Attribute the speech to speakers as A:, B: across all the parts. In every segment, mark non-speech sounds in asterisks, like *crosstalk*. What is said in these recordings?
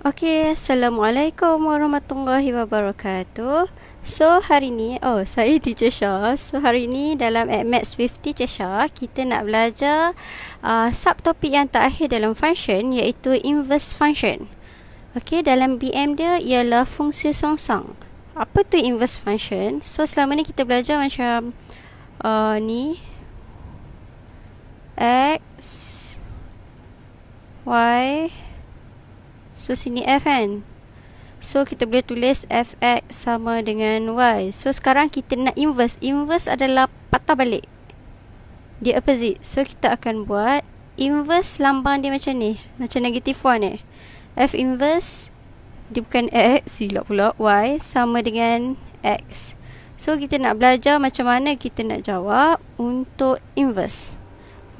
A: Okay, Assalamualaikum warahmatullahi wabarakatuh. So, hari ni, oh, saya Teacher Shah. So, hari ni dalam AdMaths with Teacher Shah, kita nak belajar uh, subtopik yang tak terakhir dalam function iaitu inverse function. Okay, dalam BM dia ialah fungsi song songsang. Apa tu inverse function? So, selama ni kita belajar macam uh, ni. X Y So sini f kan So kita boleh tulis fx sama dengan y So sekarang kita nak inverse Inverse adalah patah balik Dia opposite So kita akan buat Inverse lambang dia macam ni Macam negative 1 eh F inverse Dia bukan x Silap pula y Sama dengan x So kita nak belajar macam mana kita nak jawab Untuk inverse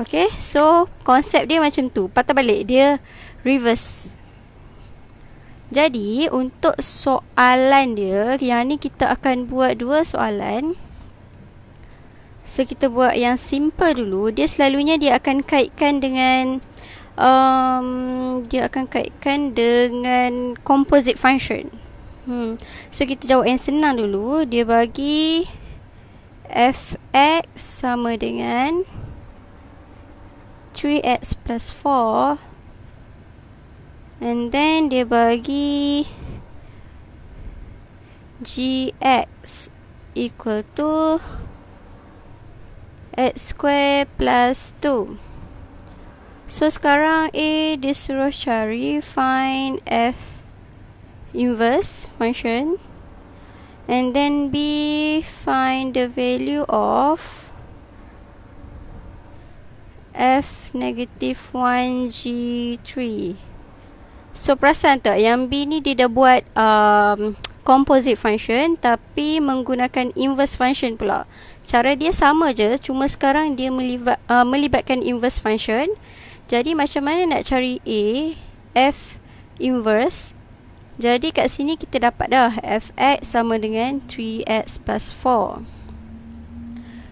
A: Okay, so konsep dia macam tu. Patah balik, dia reverse. Jadi untuk soalan dia Yang ni kita akan buat dua soalan So kita buat yang simple dulu Dia selalunya dia akan kaitkan dengan um, Dia akan kaitkan dengan composite function hmm. So kita jawab yang senang dulu Dia bagi fx sama dengan 3x plus 4 And then dia bagi gx equal to x square plus 2. So sekarang A disuruh cari find f inverse function. And then B find the value of f negative 1 g 3. So perasan tak yang B ni dia dah buat um, *tsk* composite function tapi menggunakan inverse function pula. Cara dia sama je cuma sekarang dia melibat, uh, melibatkan inverse function. Jadi macam mana nak cari A, F inverse. Jadi kat sini kita dapat dah Fx sama dengan 3x plus 4.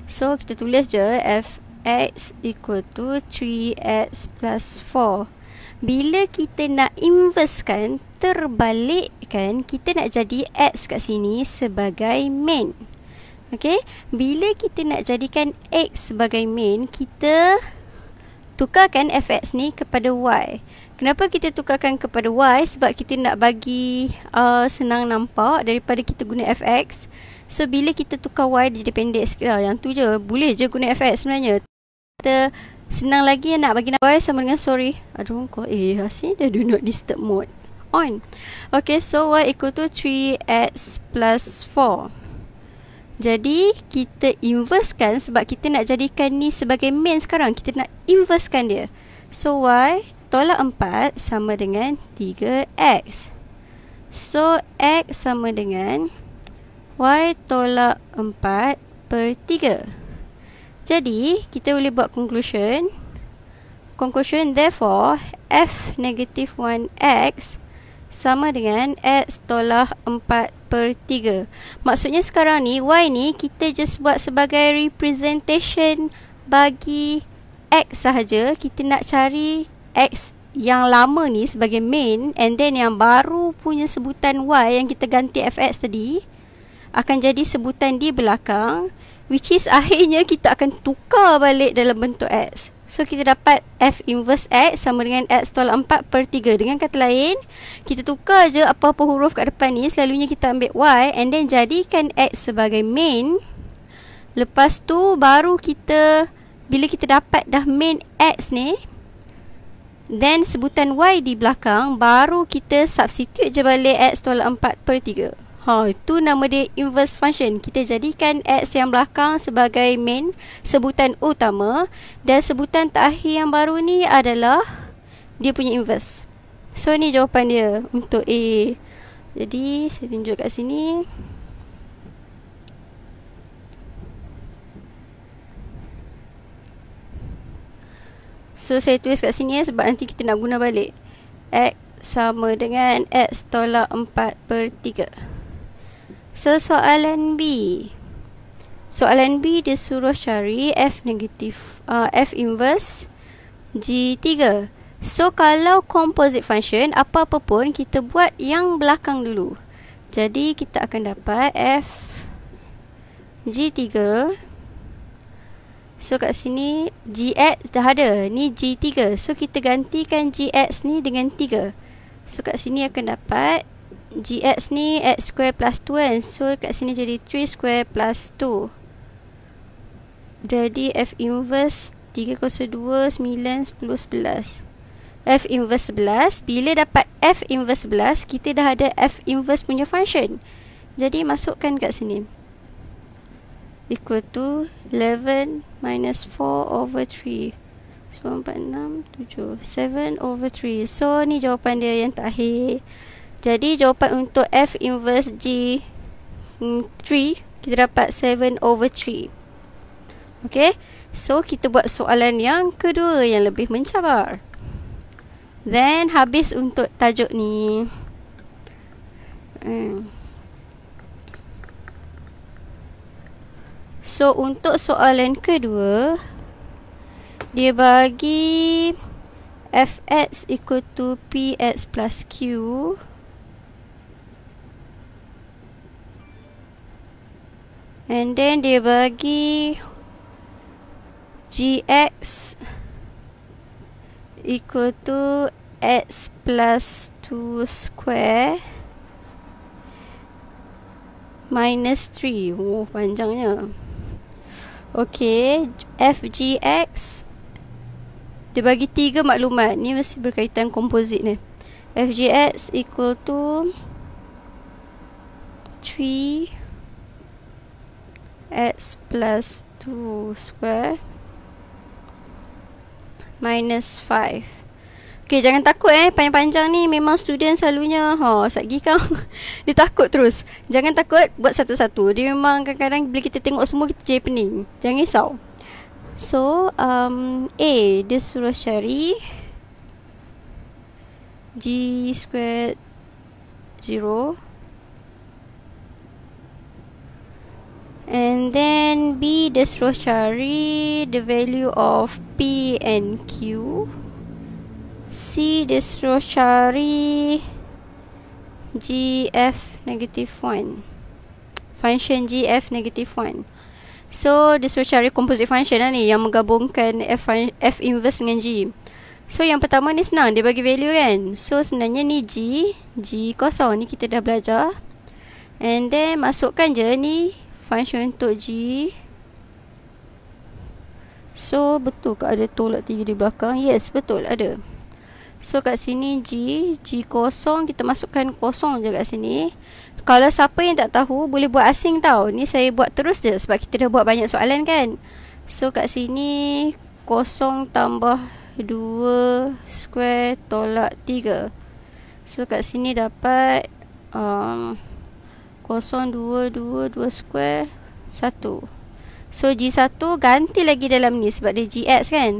A: So kita tulis je Fx equal to 3x plus 4 bila kita nak terbalik kan kita nak jadi x kat sini sebagai main okey bila kita nak jadikan x sebagai main kita tukarkan fx ni kepada y kenapa kita tukarkan kepada y sebab kita nak bagi uh, senang nampak daripada kita guna fx so bila kita tukar y dia jadi pendek sikitlah yang tu je boleh je guna fx sebenarnya kita Senang lagi nak bagi nak Boy sama dengan sorry Aduh kau Eh asyik dia do not disturb mode On Okay so Y equal to 3X plus 4 Jadi kita inversekan Sebab kita nak jadikan ni sebagai main sekarang Kita nak inversekan dia So Y tolak 4 sama dengan 3X So X sama dengan Y tolak 4 per 3 jadi, kita boleh buat conclusion. Conclusion, therefore, F negative 1X sama dengan X tolah 4 per 3. Maksudnya sekarang ni, Y ni kita just buat sebagai representation bagi X sahaja. Kita nak cari X yang lama ni sebagai main and then yang baru punya sebutan Y yang kita ganti FX tadi akan jadi sebutan di belakang which is akhirnya kita akan tukar balik dalam bentuk X. So kita dapat F inverse X sama dengan X tolak 4 per 3. Dengan kata lain, kita tukar je apa-apa huruf kat depan ni. Selalunya kita ambil Y and then jadikan X sebagai main. Lepas tu baru kita, bila kita dapat dah main X ni, then sebutan Y di belakang, baru kita substitute je balik X tolak 4 per 3. Ha, itu nama dia inverse function. Kita jadikan X yang belakang sebagai main sebutan utama dan sebutan terakhir yang baru ni adalah dia punya inverse. So ni jawapan dia untuk A. Jadi saya tunjuk kat sini. So saya tulis kat sini ya sebab nanti kita nak guna balik. X sama dengan X tolak 4 per 3. So soalan B. Soalan B dia suruh cari F negatif uh, F inverse G3. So kalau composite function apa-apa pun kita buat yang belakang dulu. Jadi kita akan dapat F G3 So kat sini GX dah ada Ni G3 So kita gantikan GX ni dengan 3 So kat sini akan dapat GX ni X square plus 2 kan. So kat sini jadi 3 square plus 2. Jadi F inverse 302, 9, 10, 11. F inverse 11. Bila dapat F inverse 11, kita dah ada F inverse punya function. Jadi masukkan kat sini. Equal to 11 minus 4 over 3. 9, 4, 6, 7 7 over 3 So ni jawapan dia yang terakhir jadi jawapan untuk F inverse G 3 hmm, kita dapat 7 over 3. Okay. So kita buat soalan yang kedua yang lebih mencabar. Then habis untuk tajuk ni. Hmm. So untuk soalan kedua dia bagi fx equal to px plus q. And then dia bagi GX equal to X plus 2 square minus 3. Oh, panjangnya. Okay, FGX dia bagi tiga maklumat. Ni mesti berkaitan komposit ni. FGX equal to 3 x plus 2 square minus 5. Okay, jangan takut eh. Panjang-panjang ni memang student selalunya. Ha, satgi kau. *laughs* dia takut terus. Jangan takut. Buat satu-satu. Dia memang kadang-kadang bila kita tengok semua, kita jadi pening. Jangan risau. So, um, A. Dia suruh cari. G squared and then B dia suruh cari the value of P and Q C dia suruh cari GF negative 1 function GF negative 1 So, dia suruh cari composite function lah ni yang menggabungkan F, F inverse dengan G. So, yang pertama ni senang. Dia bagi value kan. So, sebenarnya ni G. G kosong. Ni kita dah belajar. And then, masukkan je ni function untuk G so betul ke ada tolak 3 di belakang yes betul ada so kat sini G G kosong kita masukkan kosong je kat sini kalau siapa yang tak tahu boleh buat asing tau ni saya buat terus je sebab kita dah buat banyak soalan kan so kat sini kosong tambah 2 square tolak 3 so kat sini dapat um, 0222 square 1 So G1 ganti lagi dalam ni sebab dia GX kan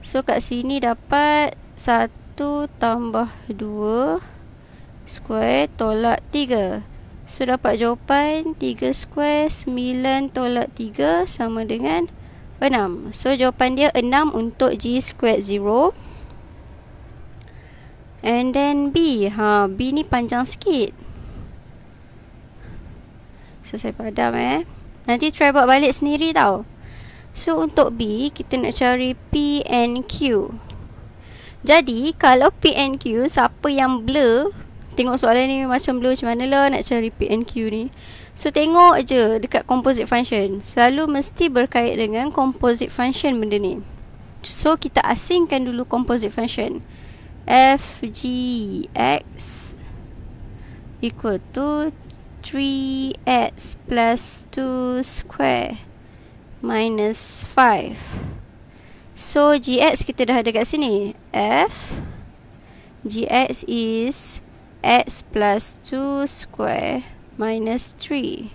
A: So kat sini dapat 1 tambah 2 square tolak 3 So dapat jawapan 3 square 9 tolak 3 sama dengan 6 So jawapan dia 6 untuk G square 0 And then B. Ha, B ni panjang sikit. So saya padam eh Nanti try buat balik sendiri tau So untuk B kita nak cari P and Q Jadi kalau P and Q siapa yang blur Tengok soalan ni macam blur macam lah nak cari P and Q ni So tengok je dekat composite function Selalu mesti berkait dengan composite function benda ni So kita asingkan dulu composite function F, G, X Equal to 3x plus 2 square minus 5. So, gx kita dah ada kat sini. f gx is x plus 2 square minus 3.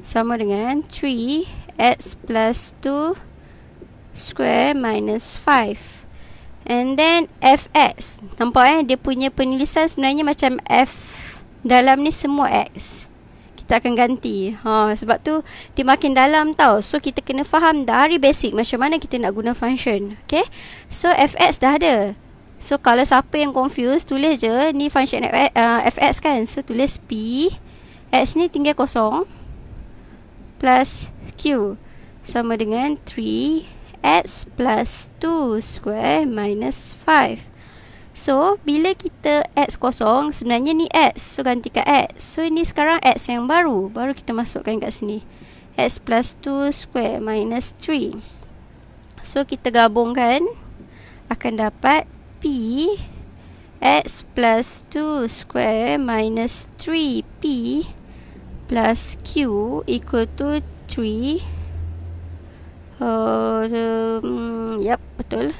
A: Sama dengan 3x plus 2 square minus 5. And then fx. Nampak eh? Dia punya penulisan sebenarnya macam f dalam ni semua X kita akan ganti. Ha, sebab tu dia makin dalam tau. So kita kena faham dari basic macam mana kita nak guna function. Okay. So fx dah ada. So kalau siapa yang confused tulis je ni function f fx uh, kan. So tulis p. X ni tinggal kosong. Plus q. Sama dengan 3x plus 2 square minus 5. So, bila kita X kosong, sebenarnya ni X. So, gantikan X. So, ini sekarang X yang baru. Baru kita masukkan kat sini. X plus 2 square minus 3. So, kita gabungkan. Akan dapat P X plus 2 square minus 3 P plus Q equal to 3. Uh, um, yep, betul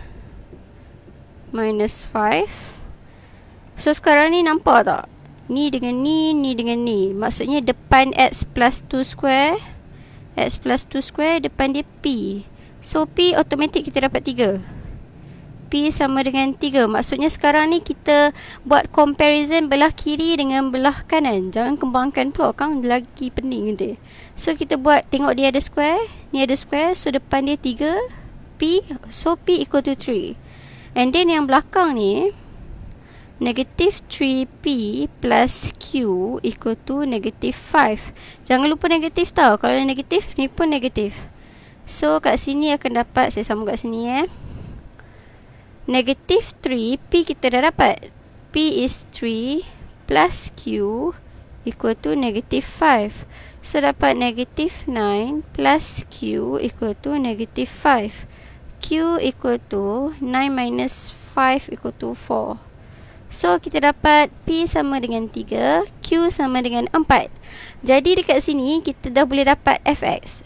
A: minus 5. So sekarang ni nampak tak? Ni dengan ni, ni dengan ni. Maksudnya depan x plus 2 square. x plus 2 square depan dia p. So p automatik kita dapat 3. p sama dengan 3. Maksudnya sekarang ni kita buat comparison belah kiri dengan belah kanan. Jangan kembangkan pula kan lagi pening nanti. So kita buat tengok dia ada square. Ni ada square. So depan dia 3. p. So p equal to 3. And then yang belakang ni Negative 3P plus Q equal to negative 5 Jangan lupa negatif tau Kalau negatif ni pun negatif So kat sini akan dapat Saya sambung kat sini eh Negative 3P kita dah dapat P is 3 plus Q equal to negative 5 So dapat negative 9 plus Q equal to negative 5 Q equal to 9 minus 5 equal to 4 So kita dapat P sama dengan 3 Q sama dengan 4 Jadi dekat sini kita dah boleh dapat Fx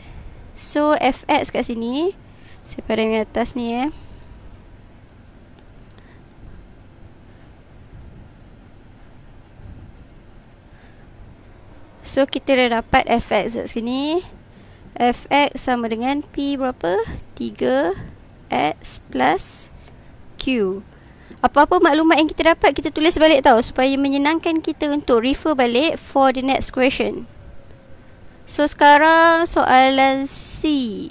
A: So Fx kat sini Siapa ada yang atas ni eh So kita dah dapat Fx kat sini Fx sama dengan P berapa? x plus q. Apa-apa maklumat yang kita dapat, kita tulis balik tau. Supaya menyenangkan kita untuk refer balik for the next question. So, sekarang soalan C.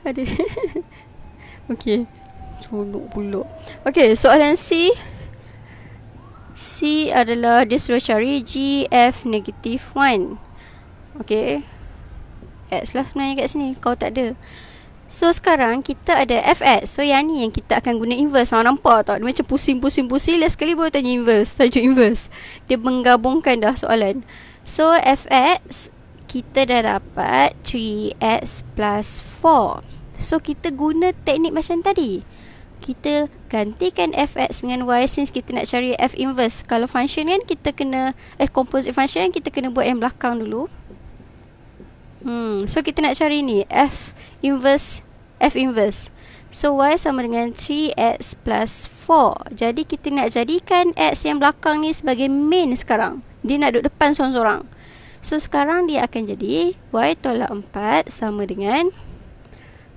A: *laughs* Ada. *laughs* okay, Culuk pula. Okay, soalan C. C adalah dia suruh cari GF negative 1. Okay. FX lah sebenarnya kat sini Kau tak ada So sekarang kita ada FX So yang ni yang kita akan guna inverse Ha nampak tak Dia macam pusing-pusing-pusing Last kali baru tanya inverse Tajuk inverse Dia menggabungkan dah soalan So FX Kita dah dapat 3X plus 4 So kita guna teknik macam tadi kita gantikan fx dengan y since kita nak cari f inverse kalau function kan kita kena eh composite function kan, kita kena buat yang belakang dulu Hmm, so kita nak cari ni F inverse F inverse. So y sama dengan 3x plus 4. Jadi kita nak jadikan x yang belakang ni sebagai main sekarang. Dia nak duduk depan seorang-seorang. So sekarang dia akan jadi y tolak 4 sama dengan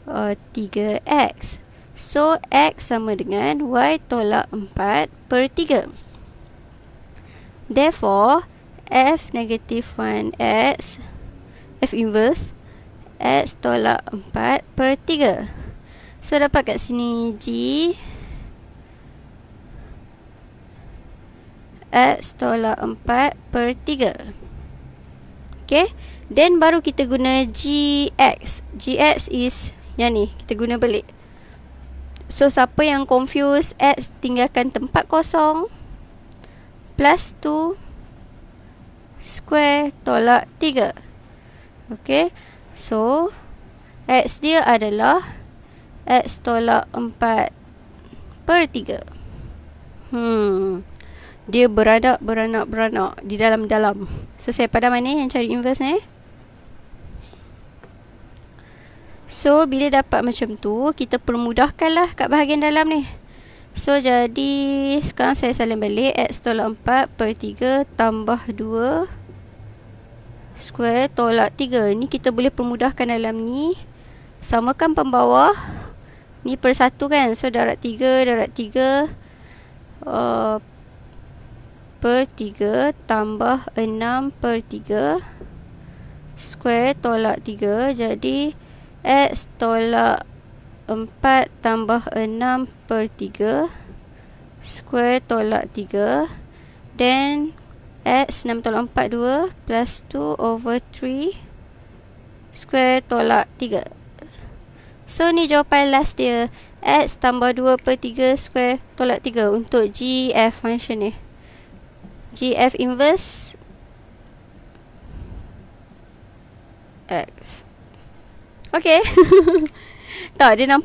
A: uh, 3x. So x sama dengan y tolak 4 per 3. Therefore, f negative 1x F inverse X tolak 4 per 3 So dapat kat sini G X tolak 4 per 3 Okay Then baru kita guna GX GX is yang ni Kita guna balik So siapa yang confuse X tinggalkan tempat kosong Plus 2 Square tolak 3 ok so x dia adalah x tolak 4 per 3 hmm dia beradak beranak beranak di dalam dalam so saya pada mana yang cari inverse ni so bila dapat macam tu kita permudahkan lah kat bahagian dalam ni So jadi sekarang saya salin balik x tolak 4 per 3 tambah 2 square tolak 3. Ni kita boleh permudahkan dalam ni. Samakan pembawah. Ni per satu kan. So darat 3, darat 3. Uh, per 3 tambah 6 per 3. Square tolak 3. Jadi X tolak 4 tambah 6 per 3. Square tolak 3. dan X 6 tolak 4 2 plus 2 over 3 square tolak 3 So ni jawapan last dia X tambah 2 per 3 square tolak 3 untuk GF function ni GF inverse X Okay *laughs* Tak dia nampak